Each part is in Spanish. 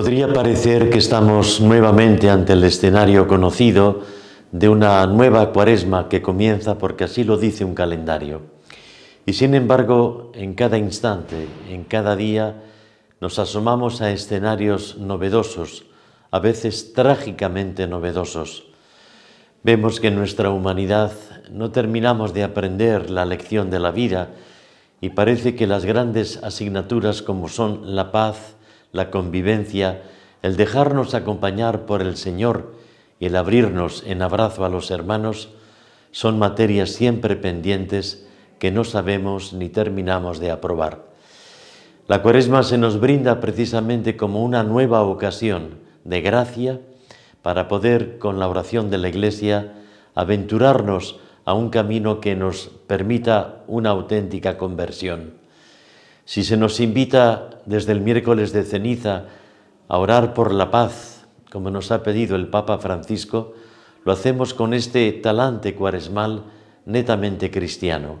Podría parecer que estamos nuevamente ante el escenario conocido de una nueva cuaresma que comienza porque así lo dice un calendario. Y sin embargo, en cada instante, en cada día, nos asomamos a escenarios novedosos, a veces trágicamente novedosos. Vemos que en nuestra humanidad no terminamos de aprender la lección de la vida y parece que las grandes asignaturas como son la paz, la convivencia, el dejarnos acompañar por el Señor y el abrirnos en abrazo a los hermanos, son materias siempre pendientes que no sabemos ni terminamos de aprobar. La cuaresma se nos brinda precisamente como una nueva ocasión de gracia para poder, con la oración de la Iglesia, aventurarnos a un camino que nos permita una auténtica conversión. Si se nos invita desde el miércoles de ceniza a orar por la paz, como nos ha pedido el Papa Francisco, lo hacemos con este talante cuaresmal netamente cristiano.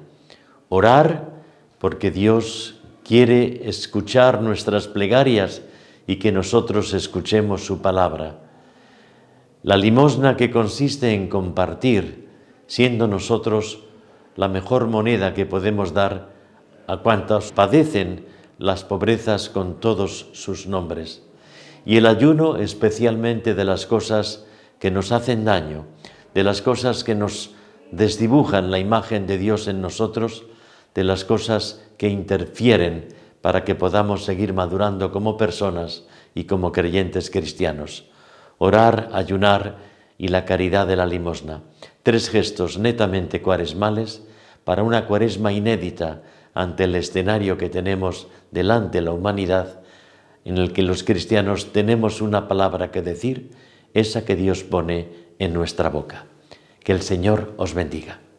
Orar porque Dios quiere escuchar nuestras plegarias y que nosotros escuchemos su palabra. La limosna que consiste en compartir, siendo nosotros la mejor moneda que podemos dar a cuantos padecen las pobrezas con todos sus nombres, y el ayuno especialmente de las cosas que nos hacen daño, de las cosas que nos desdibujan la imagen de Dios en nosotros, de las cosas que interfieren para que podamos seguir madurando como personas y como creyentes cristianos. Orar, ayunar y la caridad de la limosna. Tres gestos netamente cuaresmales para una cuaresma inédita ante el escenario que tenemos delante la humanidad, en el que los cristianos tenemos una palabra que decir, esa que Dios pone en nuestra boca. Que el Señor os bendiga.